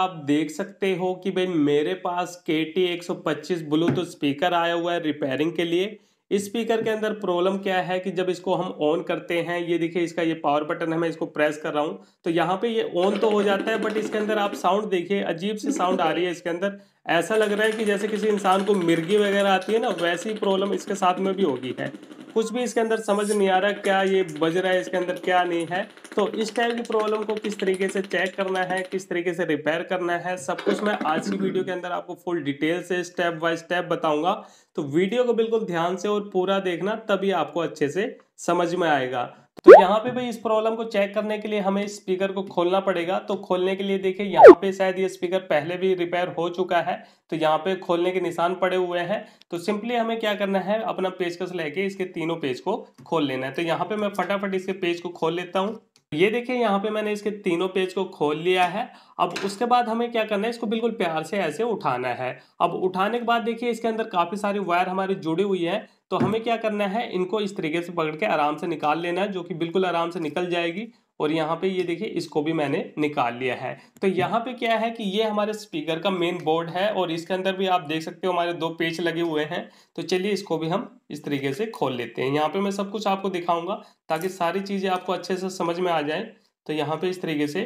आप देख सकते हो कि भाई मेरे पास के टी एक सौ पच्चीस ब्लूटूथ स्पीकर आया हुआ है रिपेयरिंग के लिए इस स्पीकर के अंदर प्रॉब्लम क्या है कि जब इसको हम ऑन करते हैं ये देखिए इसका ये पावर बटन है मैं इसको प्रेस कर रहा हूँ तो यहाँ पे ये ऑन तो हो जाता है बट इसके अंदर आप साउंड देखिए अजीब सी साउंड आ रही है इसके अंदर ऐसा लग रहा है कि जैसे किसी इंसान को मिर्गी वगैरह आती है ना वैसी प्रॉब्लम इसके साथ में भी होगी है कुछ भी इसके अंदर समझ नहीं आ रहा क्या ये बज रहा है इसके अंदर क्या नहीं है तो इस टाइप की प्रॉब्लम को किस तरीके से चेक करना है किस तरीके से रिपेयर करना है सब कुछ मैं आज की वीडियो के अंदर आपको फुल डिटेल से स्टेप बाय स्टेप बताऊंगा तो वीडियो को बिल्कुल ध्यान से और पूरा देखना तभी आपको अच्छे से समझ में आएगा तो यहाँ पे भाई इस प्रॉब्लम को चेक करने के लिए हमें स्पीकर को खोलना पड़ेगा तो खोलने के लिए देखिए यहाँ पे शायद ये स्पीकर पहले भी रिपेयर हो चुका है तो यहाँ पे खोलने के निशान पड़े हुए हैं तो सिंपली हमें क्या करना है अपना पेजकस लेके इसके तीनों पेज को खोल लेना है तो यहाँ पे मैं फटाफट इसके पेज को खोल लेता हूँ ये देखिए यहाँ पे मैंने इसके तीनों पेज को खोल लिया है अब उसके बाद हमें क्या करना है इसको बिल्कुल प्यार से ऐसे उठाना है अब उठाने के बाद देखिए इसके अंदर काफ़ी सारी वायर हमारी जुड़ी हुई है तो हमें क्या करना है इनको इस तरीके से पकड़ के आराम से निकाल लेना है जो कि बिल्कुल आराम से निकल जाएगी और यहाँ पे ये देखिए इसको भी मैंने निकाल लिया है तो यहाँ पे क्या है कि ये हमारे स्पीकर का मेन बोर्ड है और इसके अंदर भी आप देख सकते हो हमारे दो पेच लगे हुए हैं तो चलिए इसको भी हम इस तरीके से खोल लेते हैं यहाँ पे मैं सब कुछ आपको दिखाऊंगा ताकि सारी चीज़ें आपको अच्छे से समझ में आ जाए तो यहाँ पे इस तरीके से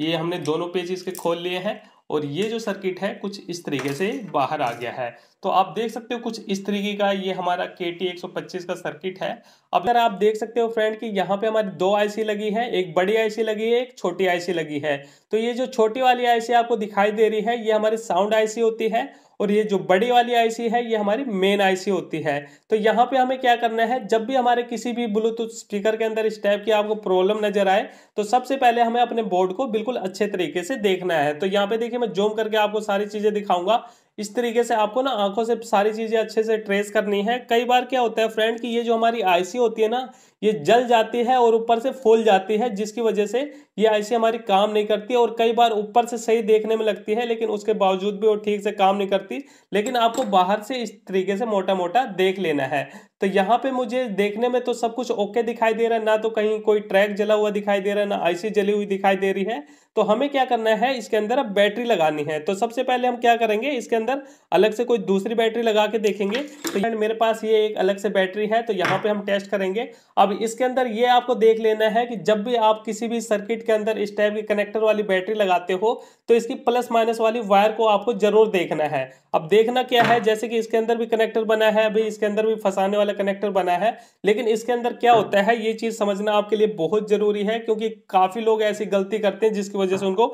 ये हमने दोनों पेज इसके खोल लिए हैं और ये जो सर्किट है कुछ इस तरीके से बाहर आ गया है तो आप देख सकते हो कुछ इस तरीके का ये हमारा के टी का सर्किट है अब अगर आप देख सकते हो फ्रेंड कि यहाँ पे हमारी दो आईसी लगी है एक बड़ी आईसी लगी है एक छोटी आईसी लगी है तो ये जो छोटी वाली आईसी आपको दिखाई दे रही है ये हमारी साउंड आईसी होती है और ये जो बड़ी वाली आईसी है ये हमारी मेन आईसी होती है तो यहाँ पे हमें क्या करना है जब भी हमारे किसी भी ब्लूटूथ स्पीकर के अंदर इस टाइप की आपको प्रॉब्लम नजर आए तो सबसे पहले हमें अपने बोर्ड को बिल्कुल अच्छे तरीके से देखना है तो यहाँ पे देखिए मैं जूम करके आपको सारी चीजें दिखाऊंगा इस तरीके से आपको ना आंखों से सारी चीज़ें अच्छे से ट्रेस करनी है कई बार क्या होता है फ्रेंड कि ये जो हमारी आईसी होती है ना ये जल जाती है और ऊपर से फूल जाती है जिसकी वजह से ये आईसी हमारी काम नहीं करती और कई बार ऊपर से सही देखने में लगती है लेकिन उसके बावजूद भी वो ठीक से काम नहीं करती लेकिन आपको बाहर से इस तरीके से मोटा मोटा देख लेना है तो यहाँ पे मुझे देखने में तो सब कुछ ओके दिखाई दे रहा है ना तो कहीं कोई ट्रैक जला हुआ दिखाई दे रहा है ना आईसी जली हुई दिखाई दे रही है तो हमें क्या करना है इसके अंदर अब बैटरी लगानी है तो सबसे पहले हम क्या करेंगे इसके अंदर अलग से कोई दूसरी बैटरी लगा के देखेंगे तो मेरे पास ये एक अलग से बैटरी है तो यहाँ पे हम टेस्ट करेंगे अब इसके अंदर ये आपको देख लेना है कि जब भी आप किसी भी सर्किट के अंदर इस टाइप की कनेक्टर वाली बैटरी लगाते हो तो इसकी प्लस माइनस वाली वायर को आपको जरूर देखना है अब देखना क्या है जैसे कि इसके अंदर भी कनेक्टर बना है अभी इसके अंदर भी फंसाने वाला कनेक्टर बना है लेकिन इसके अंदर क्या होता है ये चीज़ समझना आपके लिए बहुत जरूरी है क्योंकि काफ़ी लोग ऐसी गलती करते हैं जिसकी वजह वजह से उनको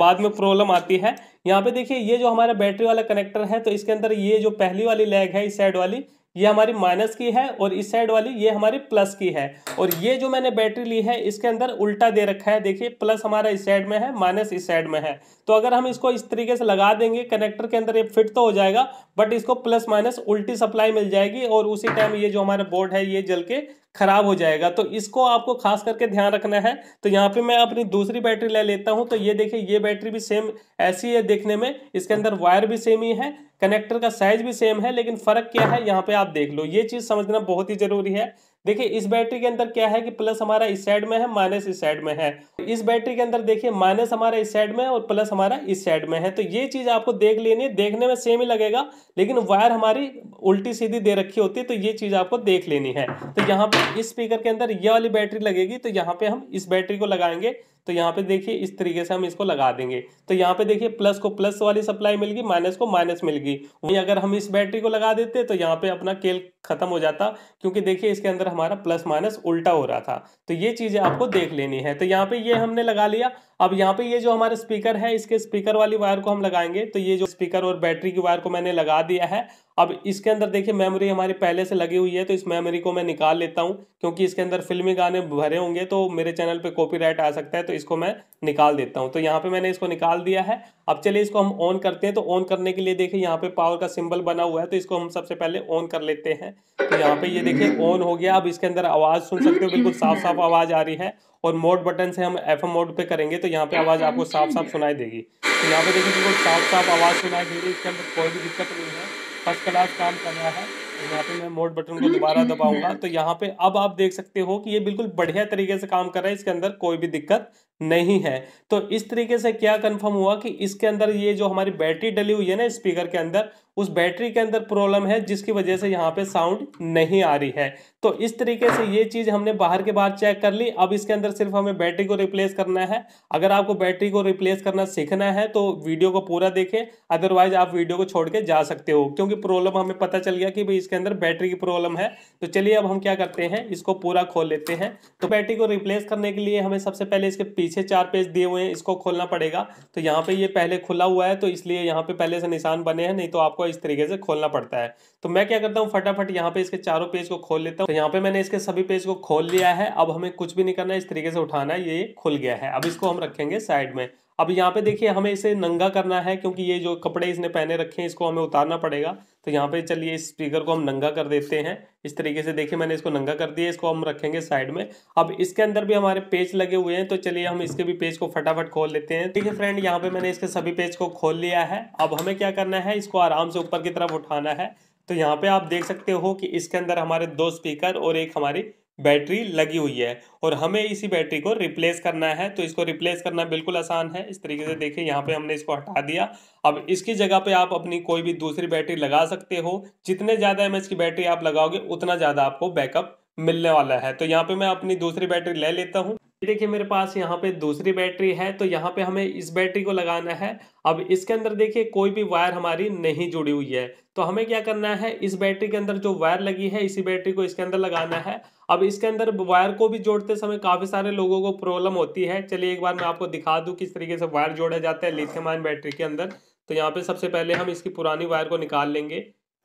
बाद में प्रॉब्लम आती है यहाँ पे देखिए ये जो हमारा बैटरी वाला कनेक्टर है तो इसके अंदर ये जो पहली वाली लेग है इस साइड वाली ये हमारी माइनस की है और इस साइड वाली ये हमारी प्लस की है और ये जो मैंने बैटरी ली है इसके अंदर उल्टा दे रखा है देखिए प्लस हमारा इस साइड में है माइनस इस साइड में है तो अगर हम इसको इस तरीके से लगा देंगे कनेक्टर के अंदर ये फिट तो हो जाएगा बट इसको प्लस माइनस उल्टी सप्लाई मिल जाएगी और उसी टाइम ये जो हमारा बोर्ड है ये जल के खराब हो जाएगा तो इसको आपको खास करके ध्यान रखना है तो यहाँ पे मैं अपनी दूसरी बैटरी ले लेता हूँ तो ये देखिए ये बैटरी भी सेम ऐसी है देखने में इसके अंदर वायर भी सेम ही है कनेक्टर का साइज भी सेम है लेकिन फर्क क्या है यहाँ पे आप देख लो ये चीज़ समझना बहुत ही जरूरी है देखिए इस बैटरी के अंदर क्या है कि प्लस हमारा इस साइड में है माइनस इस साइड में है इस बैटरी के अंदर देखिए माइनस हमारा इस साइड में है और प्लस हमारा इस साइड में है तो ये चीज़ आपको देख लेनी है देखने में सेम ही लगेगा लेकिन वायर हमारी उल्टी सीधी दे रखी होती है तो ये चीज़ आपको देख लेनी है तो यहाँ पे इस स्पीकर के अंदर ये वाली बैटरी लगेगी तो यहाँ पे हम इस बैटरी को लगाएंगे तो यहाँ पे देखिए इस तरीके से हम इसको लगा देंगे तो यहाँ पे देखिए प्लस को प्लस वाली सप्लाई मिलगी माइनस को माइनस मिलगी वही वहीं अगर हम इस बैटरी को लगा देते तो यहाँ पे अपना केल खत्म हो जाता क्योंकि देखिए इसके अंदर हमारा प्लस माइनस उल्टा हो रहा था तो ये चीज़ें आपको देख लेनी है तो यहाँ पे ये हमने लगा लिया अब यहाँ पे ये जो हमारा स्पीकर है इसके स्पीकर वाली वायर को हम लगाएंगे तो ये जो स्पीकर और बैटरी की वायर को मैंने लगा दिया है अब इसके अंदर देखिए मेमोरी हमारी पहले से लगी हुई है तो इस मेमोरी को मैं निकाल लेता हूँ क्योंकि इसके अंदर फिल्मी गाने भरे होंगे तो मेरे चैनल पे कॉपीराइट आ सकता है तो इसको मैं निकाल देता हूँ तो यहाँ पे मैंने इसको निकाल दिया है अब चलिए इसको हम ऑन करते हैं तो ऑन करने के लिए देखिए यहाँ पे पावर का सिम्बल बना हुआ है तो इसको हम सबसे पहले ऑन कर लेते हैं तो यहाँ पे ये देखिए ऑन हो गया अब इसके अंदर आवाज़ सुन सकते हो बिल्कुल साफ साफ आवाज़ आ रही है और मोड बटन से हम एफ मोड पे करेंगे तो यहाँ पे आवाज़ आपको साफ साफ सुनाई देगी तो यहाँ पे देखिए बिल्कुल साफ साफ आवाज़ सुनाई दे रही इसके अंदर कोई भी दिक्कत नहीं है फर्स्ट क्लास काम कर रहा है तो यहाँ पे मैं मोड बटन को दोबारा दबाऊंगा तो यहाँ पे अब आप देख सकते हो कि ये बिल्कुल बढ़िया तरीके से काम कर रहा है इसके अंदर कोई भी दिक्कत नहीं है तो इस तरीके से क्या कंफर्म हुआ कि इसके अंदर ये जो हमारी बैटरी डली हुई है ना स्पीकर के अंदर उस बैटरी के अंदर प्रॉब्लम है जिसकी वजह से यहाँ पे साउंड नहीं आ रही है तो इस तरीके से ये चीज़ हमने बाहर के बाहर चेक कर ली अब इसके अंदर सिर्फ हमें बैटरी को रिप्लेस करना है अगर आपको बैटरी को रिप्लेस करना सीखना है तो वीडियो को पूरा देखें अदरवाइज आप वीडियो को छोड़ के जा सकते हो क्योंकि प्रॉब्लम हमें पता चल गया कि भाई इसके अंदर बैटरी की प्रॉब्लम है तो चलिए अब हम क्या करते हैं इसको पूरा खोल लेते हैं तो बैटरी को रिप्लेस करने के लिए हमें सबसे पहले इसके पीछे पीछे चार पेज दिए हुए हैं इसको खोलना पड़ेगा तो यहाँ पे ये पहले खुला हुआ है तो इसलिए यहाँ पे पहले से निशान बने हैं नहीं तो आपको इस तरीके से खोलना पड़ता है तो मैं क्या करता हूँ फटाफट यहाँ पे इसके चारों पेज को खोल लेता हूँ तो यहाँ पे मैंने इसके सभी पेज को खोल लिया है अब हमें कुछ भी नहीं करना है इस तरीके से उठाना है ये खुल गया है अब इसको हम रखेंगे साइड में अब यहाँ पे देखिए हमें इसे नंगा करना है क्योंकि ये जो कपड़े इसने पहने रखे हैं इसको हमें उतारना पड़ेगा तो यहाँ पे चलिए इस स्पीकर को हम नंगा कर देते हैं इस तरीके से देखिए मैंने इसको नंगा कर दिया इसको हम रखेंगे साइड में अब इसके अंदर भी हमारे पेज लगे हुए हैं तो चलिए हम इसके भी पेज को फटाफट खोल लेते हैं ठीक है फ्रेंड यहाँ पे मैंने इसके सभी पेज को खोल लिया है अब हमें क्या करना है इसको आराम से ऊपर की तरफ उठाना है तो यहाँ पे आप देख सकते हो कि इसके अंदर हमारे दो स्पीकर और एक हमारी बैटरी लगी हुई है और हमें इसी बैटरी को रिप्लेस करना है तो इसको रिप्लेस करना बिल्कुल आसान है इस तरीके से देखिए यहाँ पे हमने इसको हटा दिया अब इसकी जगह पे आप अपनी कोई भी दूसरी बैटरी लगा सकते हो जितने ज़्यादा एम की बैटरी आप लगाओगे उतना ज़्यादा आपको बैकअप मिलने वाला है तो यहाँ पे मैं अपनी दूसरी बैटरी ले लेता हूँ देखिए मेरे पास यहाँ पे दूसरी बैटरी है तो यहाँ पे हमें इस बैटरी को लगाना है अब इसके अंदर देखिए कोई भी वायर हमारी नहीं जुड़ी हुई है तो हमें क्या करना है इस बैटरी के अंदर जो वायर लगी है इसी बैटरी को इसके अंदर लगाना है अब इसके अंदर वायर को भी जोड़ते समय काफ़ी सारे लोगों को प्रॉब्लम होती है चलिए एक बार मैं आपको दिखा दूँ किस तरीके से वायर जोड़ा जाता है लिथियम आयन बैटरी के अंदर तो यहाँ पे सबसे पहले हम इसकी पुरानी वायर को निकाल लेंगे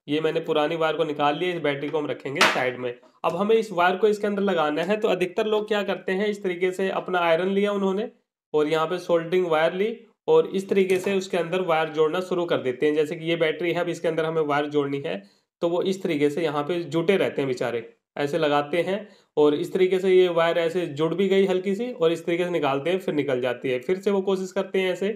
ये मैंने पुरानी वायर को निकाल लिया इस बैटरी को हम रखेंगे साइड में अब हमें इस वायर को इसके अंदर लगाना है तो अधिकतर लोग क्या करते हैं इस तरीके से अपना आयरन लिया उन्होंने और यहाँ पे सोल्डिंग वायर ली और इस तरीके से उसके अंदर वायर जोड़ना शुरू कर देते हैं जैसे कि ये बैटरी है अब इसके अंदर हमें वायर जोड़नी है तो वो इस तरीके से यहाँ पे जुटे रहते हैं बेचारे ऐसे लगाते हैं और इस तरीके से ये वायर ऐसे जुड़ भी गई हल्की सी और इस तरीके से निकालते हैं फिर निकल जाती है फिर से वो कोशिश करते हैं ऐसे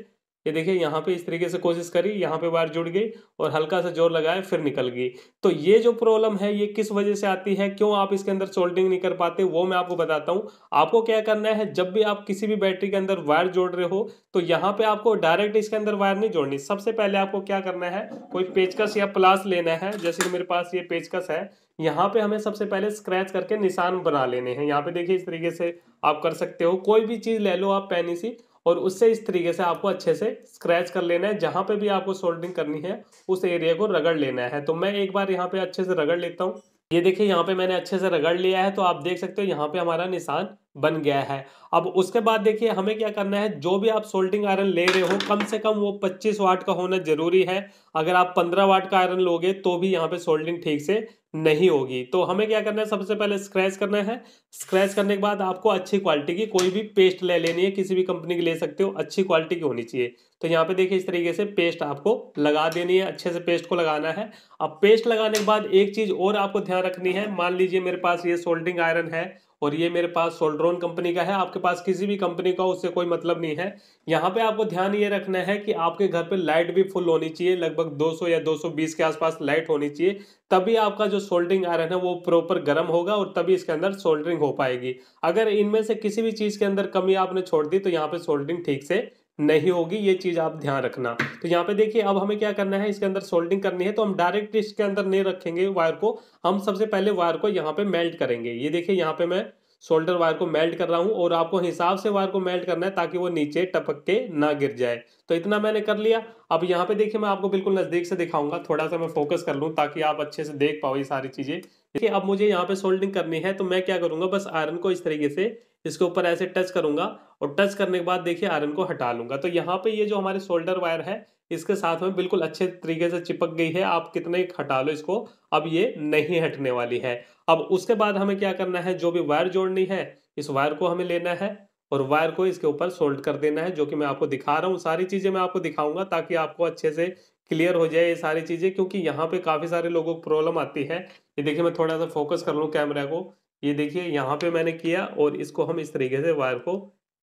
ये देखिए यहाँ पे इस तरीके से कोशिश करी यहाँ पे वायर जुड़ गई और हल्का सा जोर लगाए फिर निकल गई तो ये जो प्रॉब्लम है ये किस वजह से आती है क्यों आप इसके अंदर सोल्डिंग नहीं कर पाते वो मैं आपको बताता हूँ आपको क्या करना है जब भी आप किसी भी बैटरी के अंदर वायर जोड़ रहे हो तो यहाँ पे आपको डायरेक्ट इसके अंदर वायर नहीं जोड़नी सबसे पहले आपको क्या करना है कोई पेचकस या प्लास लेना है जैसे कि मेरे पास ये पेचकस है यहाँ पे हमें सबसे पहले स्क्रैच करके निशान बना लेने हैं यहाँ पे देखिए इस तरीके से आप कर सकते हो कोई भी चीज़ ले लो आप पैनी सी और उससे इस तरीके से आपको अच्छे से स्क्रैच कर लेना है जहाँ पे भी आपको सोल्डरिंग करनी है उस एरिया को रगड़ लेना है तो मैं एक बार यहाँ पे अच्छे से रगड़ लेता हूँ ये देखिए यहाँ पे मैंने अच्छे से रगड़ लिया है तो आप देख सकते हो यहाँ पे हमारा निशान बन गया है अब उसके बाद देखिए हमें क्या करना है जो भी आप सोल्टिंग आयरन ले रहे हो कम से कम वो 25 वाट का होना जरूरी है अगर आप 15 वाट का आयरन लोगे तो भी यहाँ पे सोल्डिंग ठीक से नहीं होगी तो हमें क्या करना है सबसे पहले स्क्रैच करना है स्क्रैच करने के बाद आपको अच्छी क्वालिटी की कोई भी पेस्ट ले लेनी है किसी भी कंपनी की ले सकते हो अच्छी क्वालिटी की होनी चाहिए तो यहाँ पे देखिए इस तरीके से पेस्ट आपको लगा देनी है अच्छे से पेस्ट को लगाना है अब पेस्ट लगाने के बाद एक चीज़ और आपको ध्यान रखनी है मान लीजिए मेरे पास ये सोल्डिंग आयरन है और ये मेरे पास सोल्ड्रोन कंपनी का है आपके पास किसी भी कंपनी का उससे कोई मतलब नहीं है यहाँ पे आपको ध्यान ये रखना है कि आपके घर पे लाइट भी फुल होनी चाहिए लगभग 200 या 220 के आसपास लाइट होनी चाहिए तभी आपका जो सोल्डरिंग आयरन है वो प्रॉपर गर्म होगा और तभी इसके अंदर सोल्डरिंग हो पाएगी अगर इनमें से किसी भी चीज़ के अंदर कमी आपने छोड़ दी तो यहाँ पर सोल्डरिंग ठीक से नहीं होगी ये चीज़ आप ध्यान रखना तो यहाँ पे देखिए अब हमें क्या करना है इसके अंदर सोल्डिंग करनी है तो हम डायरेक्ट इसके अंदर नहीं रखेंगे वायर को हम सबसे पहले वायर को यहाँ पे मेल्ट करेंगे ये देखिए यहाँ पे मैं शोल्डर वायर को मेल्ट कर रहा हूँ और आपको हिसाब से वायर को मेल्ट करना है ताकि वो नीचे टपक के ना गिर जाए तो इतना मैंने कर लिया अब यहाँ पे देखिए मैं आपको बिल्कुल नज़दीक से दिखाऊंगा थोड़ा सा मैं फोकस कर लूँ ताकि आप अच्छे से देख पाओ ये सारी चीज़ें देखिए अब मुझे यहाँ पे सोल्डिंग करनी है तो मैं क्या करूँगा बस आयरन को इस तरीके से इसके ऊपर ऐसे टच करूंगा और टच करने के बाद देखिए आयरन को हटा लूंगा तो यहाँ पे ये जो हमारे शोल्डर वायर है इसके साथ में बिल्कुल अच्छे तरीके से चिपक गई है आप कितने हटा लो इसको अब ये नहीं हटने वाली है अब उसके बाद हमें क्या करना है जो भी वायर जोड़नी है इस वायर को हमें लेना है और वायर को इसके ऊपर सोल्ड कर देना है जो कि मैं आपको दिखा रहा हूँ सारी चीज़ें मैं आपको दिखाऊंगा ताकि आपको अच्छे से क्लियर हो जाए ये सारी चीज़ें क्योंकि यहाँ पे काफ़ी सारे लोगों को प्रॉब्लम आती है ये देखिए मैं थोड़ा सा फोकस कर लूँ कैमरा को ये देखिए यहाँ पे मैंने किया और इसको हम इस तरीके से वायर को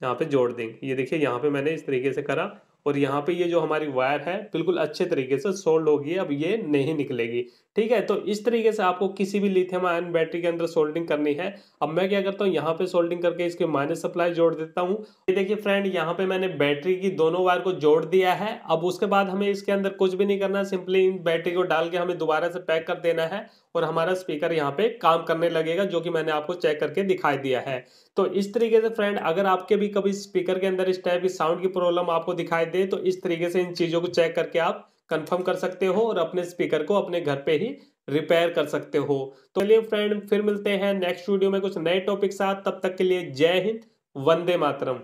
यहाँ पे जोड़ देंगे ये देखिए यहाँ पे मैंने इस तरीके से करा और यहाँ पे ये जो हमारी वायर है बिल्कुल अच्छे तरीके से सोल्ड होगी अब ये नहीं निकलेगी ठीक है तो इस तरीके से आपको किसी भी लिथियम आयन बैटरी के अंदर सोल्डिंग करनी है अब मैं क्या करता हूँ यहाँ पे सोल्डिंग करके इसके माइनस सप्लाई जोड़ देता हूँ ये देखिए फ्रेंड यहाँ पे मैंने बैटरी की दोनों वायर को जोड़ दिया है अब उसके बाद हमें इसके अंदर कुछ भी नहीं करना सिंपली इन बैटरी को डाल के हमें दोबारा से पैक कर देना है और हमारा स्पीकर यहाँ पे काम करने लगेगा जो कि मैंने आपको चेक करके दिखाई दिया है तो इस तरीके से फ्रेंड अगर आपके भी कभी स्पीकर के अंदर इस टाइप की साउंड की प्रॉब्लम आपको दिखाई दे तो इस तरीके से इन चीज़ों को चेक करके आप कंफर्म कर सकते हो और अपने स्पीकर को अपने घर पे ही रिपेयर कर सकते हो तो चलिए फ्रेंड फिर मिलते हैं नेक्स्ट वीडियो में कुछ नए टॉपिक साथ तब तक के लिए जय हिंद वंदे मातरम